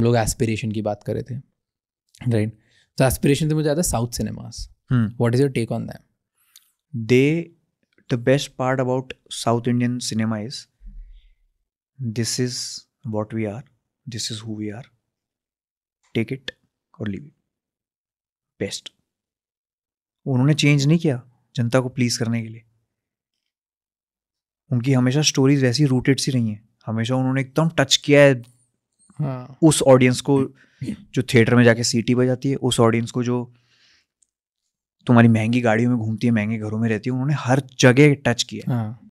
हम लोग एस्पिरेशन की बात कर रहे थे राइट तो एस्पिरेशन से तो मुझे आता है south cinemas what is your take on them they the best part about south Indian cinema is this is what we are this is who we are take it or leave it best उन्होंने change नहीं किया जनता को please करने के लिए उनकी हमेशा स्टोरीज वैसी रूटेड सी रही हैं हमेशा उन्होंने एकदम टच किया है हाँ। उस ऑडियंस को जो थिएटर में जाके सीटी बजाती है उस ऑडियंस को जो तुम्हारी महंगी गाड़ियों में घूमती है महंगे घरों में रहती है उन्होंने हर जगह टच किया